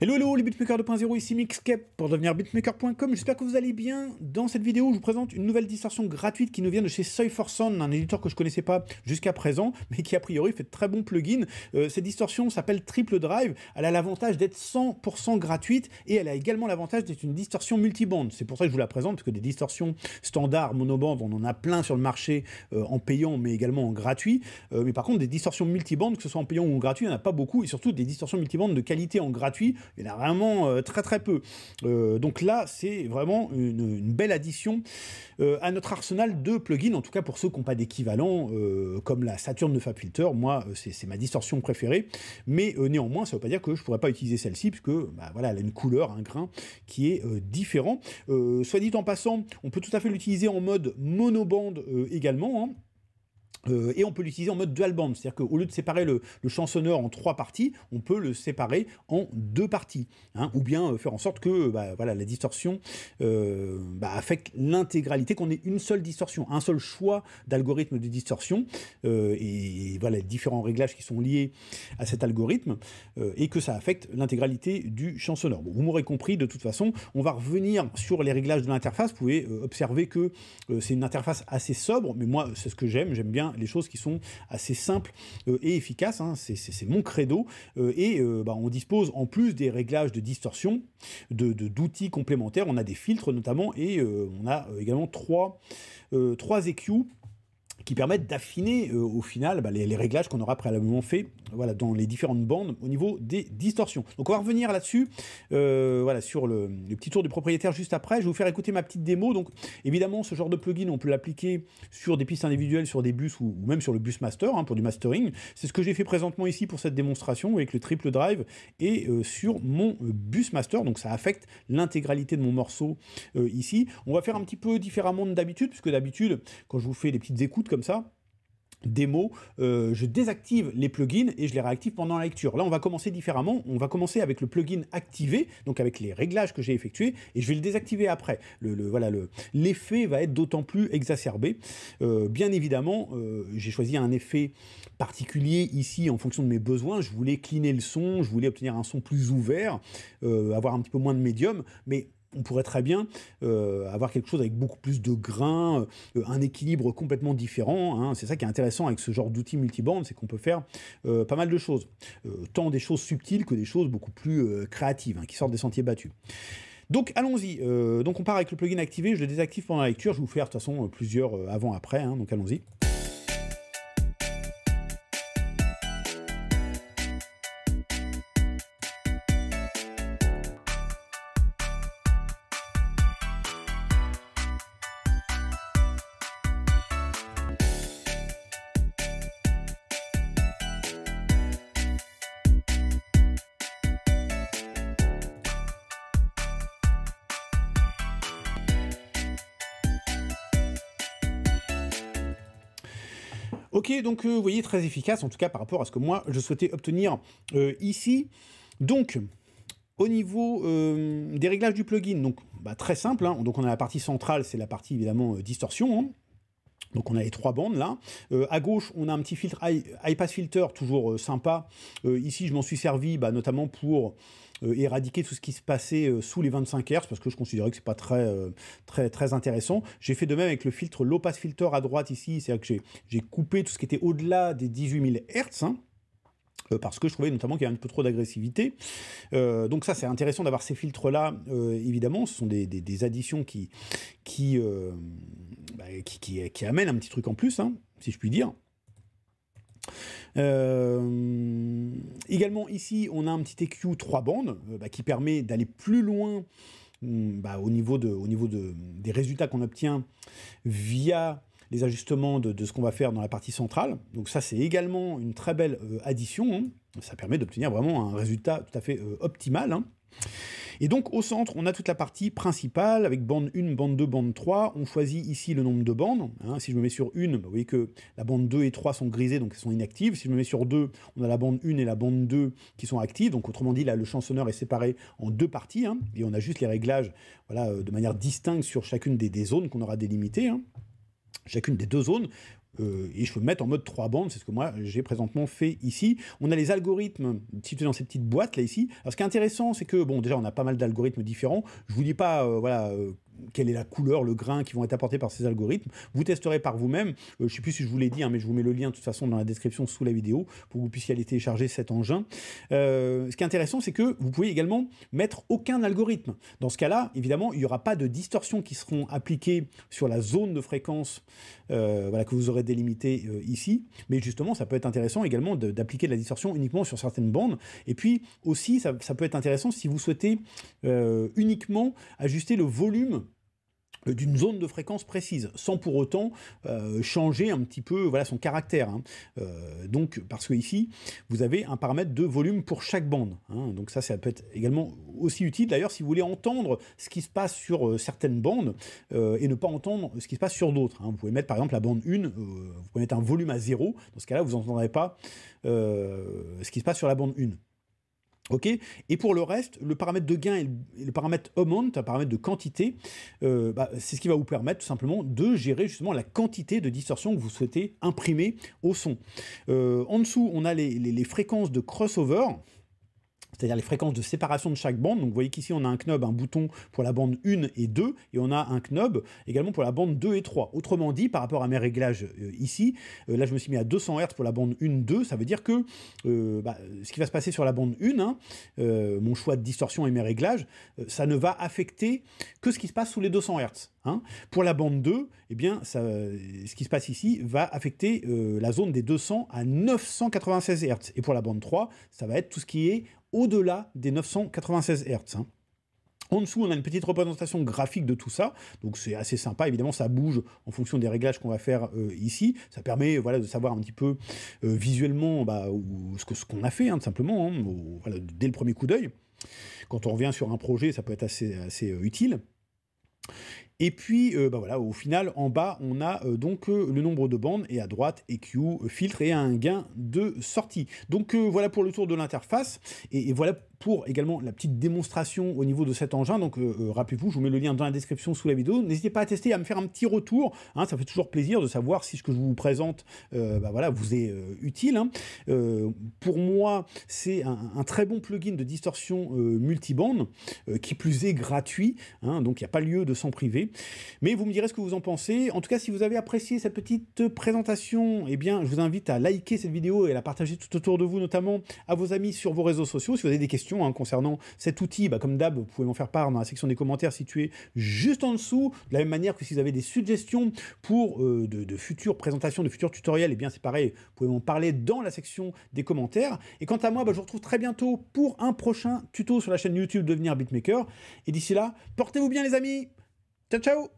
Hello hello les beatmakers 2.0, ici Mixcape pour devenir Bitmaker.com j'espère que vous allez bien. Dans cette vidéo, je vous présente une nouvelle distorsion gratuite qui nous vient de chez Soy un éditeur que je connaissais pas jusqu'à présent, mais qui a priori fait de très bons plugins. Euh, cette distorsion s'appelle Triple Drive, elle a l'avantage d'être 100% gratuite et elle a également l'avantage d'être une distorsion multibande. C'est pour ça que je vous la présente, parce que des distorsions standards monobandes on en a plein sur le marché euh, en payant mais également en gratuit. Euh, mais par contre, des distorsions multibandes, que ce soit en payant ou en gratuit, il n'y en a pas beaucoup, et surtout des distorsions multibandes de qualité en gratuit il y en a vraiment euh, très très peu. Euh, donc là, c'est vraiment une, belle addition euh, à notre arsenal de plugins, en tout cas pour ceux qui n'ont pas d'équivalent, comme la Saturn de FabFilter. Moi, c'est ma distorsion préférée. Mais néanmoins, ça ne veut pas dire que je ne pourrais pas utiliser celle-ci, puisque bah, voilà, elle a une couleur, un grain qui est différent. soit dit en passant, on peut tout à fait l'utiliser en mode monobande également. Hein. Euh, et on peut l'utiliser en mode dual band, c'est-à-dire qu'au lieu de séparer le, le, chansonneur en trois parties, on peut le séparer en deux parties, hein. ou bien euh, faire en sorte que bah, voilà, la distorsion euh, bah, affecte l'intégralité, qu'on ait une seule distorsion, un seul choix d'algorithme de distorsion, et, voilà les différents réglages qui sont liés à cet algorithme, et que ça affecte l'intégralité du chansonneur. vous m'aurez compris, de toute façon, on va revenir sur les réglages de l'interface, vous pouvez observer que c'est une interface assez sobre, mais moi c'est ce que j'aime, j'aime bien les choses qui sont assez simples euh, et efficaces. Hein. c'est mon credo. Euh, et euh, bah, on dispose en plus des réglages de distorsion, d'outils complémentaires. On a des filtres notamment et on a également trois, trois EQ qui permettent d'affiner euh, au final bah, les, réglages qu'on aura préalablement fait voilà, dans les différentes bandes au niveau des distorsions. Donc on va revenir là-dessus, euh, voilà, sur le, petit tour du propriétaire juste après. Je vais vous faire écouter ma petite démo. Donc évidemment, ce genre de plugin, on peut l'appliquer sur des pistes individuelles, sur des bus ou, même sur le bus master hein, pour du mastering. C'est ce que j'ai fait présentement ici pour cette démonstration avec le triple drive et euh, sur mon bus master. Donc ça affecte l'intégralité de mon morceau ici. On va faire un petit peu différemment d'habitude, puisque d'habitude, quand je vous fais des petites écoutes, comme ça démo, euh, je désactive les plugins et je les réactive pendant la lecture. Là, on va commencer différemment. On va commencer avec le plugin activé, donc avec les réglages que j'ai effectués, et je vais le désactiver après. Le, le l'effet va être d'autant plus exacerbé. Euh, bien évidemment, euh, j'ai choisi un effet particulier ici en fonction de mes besoins. Je voulais cliner le son, je voulais obtenir un son plus ouvert, avoir un petit peu moins de médium, mais on pourrait très bien euh, avoir quelque chose avec beaucoup plus de grains, euh, un équilibre complètement différent. Hein. C'est ça qui est intéressant avec ce genre d'outil multibandes, c'est qu'on peut faire euh, pas mal de choses, tant des choses subtiles que des choses beaucoup plus créatives, hein, qui sortent des sentiers battus. Donc allons-y. donc on part avec le plugin activé, je le désactive pendant la lecture, je vais vous faire de toute façon plusieurs avant-après, hein, donc allons-y. Ok, donc euh, vous voyez, très efficace, en tout cas par rapport à ce que moi je souhaitais obtenir euh, ici. Donc, au niveau euh, des réglages du plugin, donc bah, très simple, hein. donc on a la partie centrale, c'est la partie évidemment distorsion, hein. Donc on a les trois bandes là. Euh, à gauche, on a un petit filtre high, pass filter, toujours euh, sympa. Euh, ici, je m'en suis servi bah, notamment pour éradiquer tout ce qui se passait sous les 25 Hz parce que je considérais que c'est pas très très très intéressant. J'ai fait de même avec le filtre low pass filter à droite ici, c'est-à-dire que j'ai coupé tout ce qui était au-delà des 000 Hz. Hein, parce que je trouvais notamment qu'il y avait un peu trop d'agressivité. donc ça, c'est intéressant d'avoir ces filtres-là, évidemment. Ce sont des, additions qui, qui, bah, qui, qui, amène un petit truc en plus, hein, si je puis dire. Euh, également ici, on a un petit EQ 3 bandes euh, bah, qui permet d'aller plus loin hmm, bah, au niveau, de, niveau de, des résultats qu'on obtient via les ajustements de, ce qu'on va faire dans la partie centrale. Donc ça, c'est également une très belle euh, addition. Hein. Ça permet d'obtenir vraiment un résultat tout à fait optimal. Hein. Et donc au centre, on a toute la partie principale avec bande 1, bande 2, bande 3. On choisit ici le nombre de bandes. Hein. si je me mets sur une bah, vous voyez que la bande 2 et 3 sont grisées, donc elles sont inactives. Si je me mets sur deux on a la bande 1 et la bande 2 qui sont actives. Donc autrement dit, là, le chansonneur est séparé en deux parties. Hein. et on a juste les réglages voilà, euh, de manière distincte sur chacune des, zones qu'on aura délimitées. Hein. chacune des deux zones. Euh, et je peux mettre en mode trois bandes, c'est ce que moi j'ai présentement fait ici. On a les algorithmes situés dans ces petites boîtes là ici. Alors ce qui est intéressant, c'est que bon, déjà on a pas mal d'algorithmes différents. Je vous dis pas euh, voilà euh, quelle est la couleur, le grain qui vont être apportés par ces algorithmes. Vous testerez par vous-même. Euh, je ne sais plus si je vous l'ai dit, hein, mais je vous mets le lien de toute façon dans la description sous la vidéo pour que vous puissiez aller télécharger cet engin. Euh, ce qui est intéressant, c'est que vous pouvez également mettre aucun algorithme. Dans ce cas-là, évidemment, il n'y aura pas de distorsions qui seront appliquées sur la zone de fréquence euh, voilà, que vous aurez délimitée ici. Mais justement, ça peut être intéressant également d'appliquer de, la distorsion uniquement sur certaines bandes. Et puis aussi, ça, ça peut être intéressant si vous souhaitez uniquement ajuster le volume euh, d'une zone de fréquence précise, sans pour autant euh, changer un petit peu voilà, son caractère. Hein. Euh, donc, parce que ici, vous avez un paramètre de volume pour chaque bande. Hein. Donc ça, ça peut être également aussi utile d'ailleurs si vous voulez entendre ce qui se passe sur certaines bandes et ne pas entendre ce qui se passe sur d'autres. Hein. Vous pouvez mettre par exemple la bande 1, vous pouvez mettre un volume à 0, dans ce cas-là, vous n'entendrez pas ce qui se passe sur la bande 1 et pour le reste, le paramètre de gain et le paramètre amount, un paramètre de quantité, euh, bah, c'est ce qui va vous permettre tout simplement de gérer justement la quantité de distorsion que vous souhaitez imprimer au son. Euh, en dessous, on a les fréquences de crossover c'est-à-dire les fréquences de séparation de chaque bande. Donc vous voyez qu'ici on a un knob, un bouton pour la bande 1 et 2, et on a un knob également pour la bande 2 et 3. Autrement dit, par rapport à mes réglages euh, ici, euh, là je me suis mis à 200 Hz pour la bande 1, 2, ça veut dire que euh, bah, ce qui va se passer sur la bande 1, hein, mon choix de distorsion et mes réglages, ça ne va affecter que ce qui se passe sous les 200 Hz. Hein. Pour la bande 2, eh bien, euh, ce qui se passe ici va affecter euh, la zone des 200 à 996 Hz. Et pour la bande 3, ça va être tout ce qui est au-delà des 996 Hz. Hein. En dessous, on a une petite représentation graphique de tout ça, donc c'est assez sympa. Évidemment, ça bouge en fonction des réglages qu'on va faire euh, ici. Ça permet, voilà, de savoir un petit peu visuellement bah, ce que ce qu'on a fait, hein, tout simplement, dès le premier coup d'œil. Quand on revient sur un projet, ça peut être assez, assez utile. Et puis, euh, bah voilà, au final, en bas, on a euh, donc euh, le nombre de bandes, et à droite, EQ, filtre, et un gain de sortie. Donc voilà pour le tour de l'interface, et, voilà également la petite démonstration au niveau de cet engin. Donc euh, euh, rappelez-vous, je vous mets le lien dans la description sous la vidéo. N'hésitez pas à tester, à me faire un petit retour. Hein, ça fait toujours plaisir de savoir si ce que je vous présente euh, bah voilà, vous est utile. Hein. pour moi, c'est un, très bon plugin de distorsion multiband, qui plus est gratuit. Hein, donc il n'y a pas lieu de s'en priver. Mais vous me direz ce que vous en pensez. En tout cas, si vous avez apprécié cette petite présentation, eh bien, je vous invite à liker cette vidéo et la partager tout autour de vous, notamment à vos amis sur vos réseaux sociaux. Si vous avez des questions, Hein, concernant cet outil. Bah, comme d'hab, vous pouvez m'en faire part dans la section des commentaires située juste en dessous. De la même manière que si vous avez des suggestions pour euh, de, futures présentations, de futurs tutoriels, et eh bien c'est pareil, vous pouvez m'en parler dans la section des commentaires. Et quant à moi, bah, je vous retrouve très bientôt pour un prochain tuto sur la chaîne YouTube Devenir Beatmaker. Et d'ici là, portez-vous bien les amis. Ciao ciao